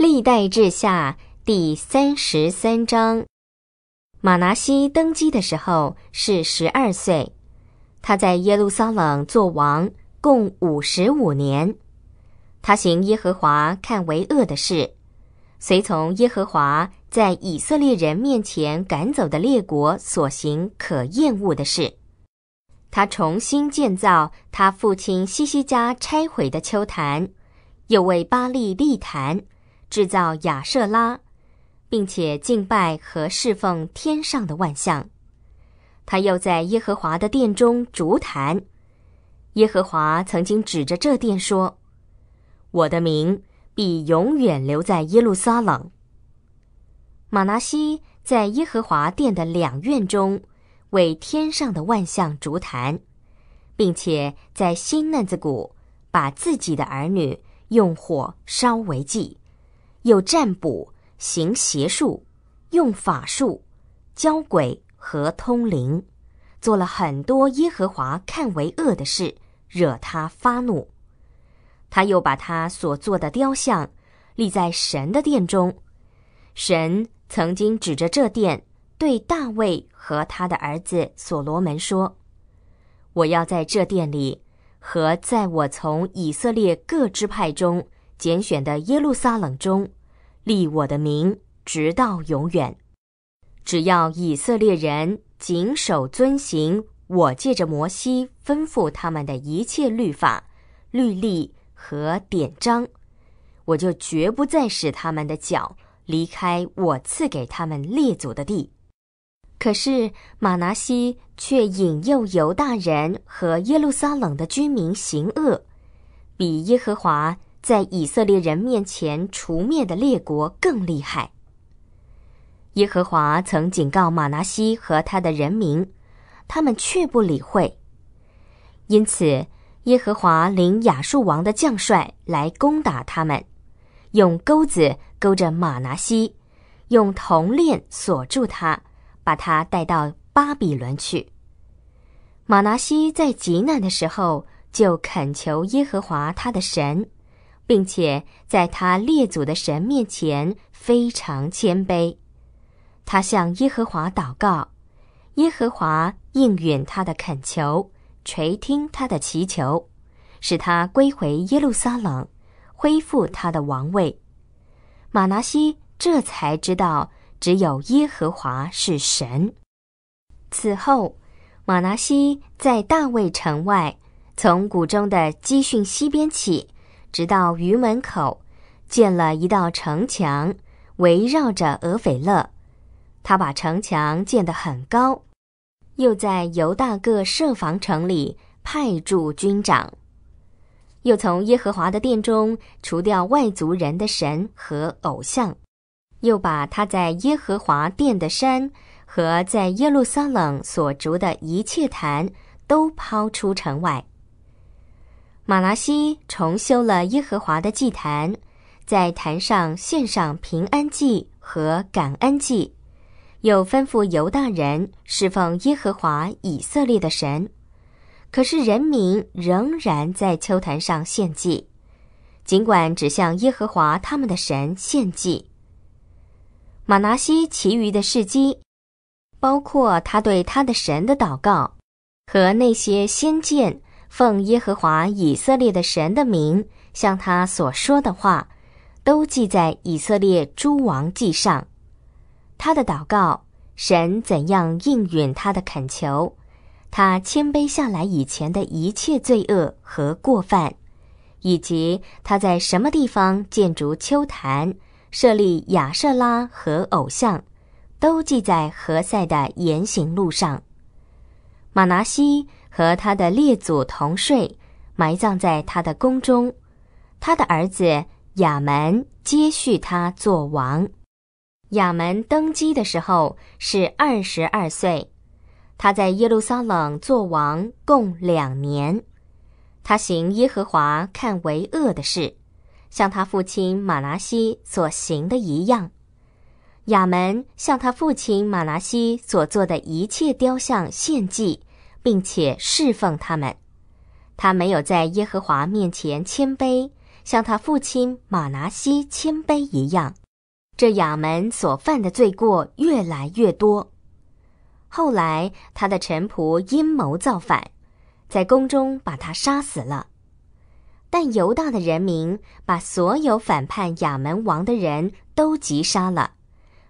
历代志下第三十三章：马拿西登基的时候是十二岁，他在耶路撒冷做王共五十五年。他行耶和华看为恶的事，随从耶和华在以色列人面前赶走的列国所行可厌恶的事。他重新建造他父亲西西家拆毁的丘坛，又为巴利立坛。制造亚舍拉，并且敬拜和侍奉天上的万象。他又在耶和华的殿中烛坛。耶和华曾经指着这殿说：“我的名必永远留在耶路撒冷。”马拿西在耶和华殿的两院中为天上的万象烛坛，并且在新嫩子谷把自己的儿女用火烧为祭。又占卜、行邪术、用法术、交鬼和通灵，做了很多耶和华看为恶的事，惹他发怒。他又把他所做的雕像立在神的殿中。神曾经指着这殿对大卫和他的儿子所罗门说：“我要在这殿里，和在我从以色列各支派中。”拣选的耶路撒冷中，立我的名直到永远。只要以色列人谨守遵行我借着摩西吩咐他们的一切律法、律例和典章，我就绝不再使他们的脚离开我赐给他们列祖的地。可是马拿西却引诱犹大人和耶路撒冷的居民行恶，比耶和华。在以色列人面前除灭的列国更厉害。耶和华曾警告马拿西和他的人民，他们却不理会。因此，耶和华领亚述王的将帅来攻打他们，用钩子勾着马拿西，用铜链锁住他，把他带到巴比伦去。马拿西在极难的时候，就恳求耶和华他的神。并且在他列祖的神面前非常谦卑，他向耶和华祷告，耶和华应允他的恳求，垂听他的祈求，使他归回耶路撒冷，恢复他的王位。马拿西这才知道，只有耶和华是神。此后，马拿西在大卫城外，从谷中的基训西边起。直到鱼门口，建了一道城墙，围绕着俄斐勒。他把城墙建得很高，又在犹大各设防城里派驻军长，又从耶和华的殿中除掉外族人的神和偶像，又把他在耶和华殿的山和在耶路撒冷所筑的一切坛都抛出城外。马拿西重修了耶和华的祭坛，在坛上献上平安祭和感恩祭，又吩咐犹大人侍奉耶和华以色列的神。可是人民仍然在秋坛上献祭，尽管只向耶和华他们的神献祭。马拿西其余的事迹，包括他对他的神的祷告和那些先见。奉耶和华以色列的神的名，向他所说的话，都记在以色列诸王记上。他的祷告，神怎样应允他的恳求，他谦卑下来以前的一切罪恶和过犯，以及他在什么地方建筑丘坛、设立亚舍拉和偶像，都记在何塞的言行录上。马拿西。和他的列祖同睡，埋葬在他的宫中。他的儿子亚门接续他做王。亚门登基的时候是二十二岁。他在耶路撒冷做王共两年。他行耶和华看为恶的事，像他父亲马拿西所行的一样。亚门向他父亲马拿西所做的一切雕像献祭。并且侍奉他们，他没有在耶和华面前谦卑，像他父亲马拿西谦卑一样。这亚门所犯的罪过越来越多。后来，他的臣仆阴谋造反，在宫中把他杀死了。但犹大的人民把所有反叛亚门王的人都击杀了，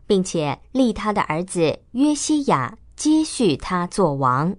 并且立他的儿子约西亚接续他做王。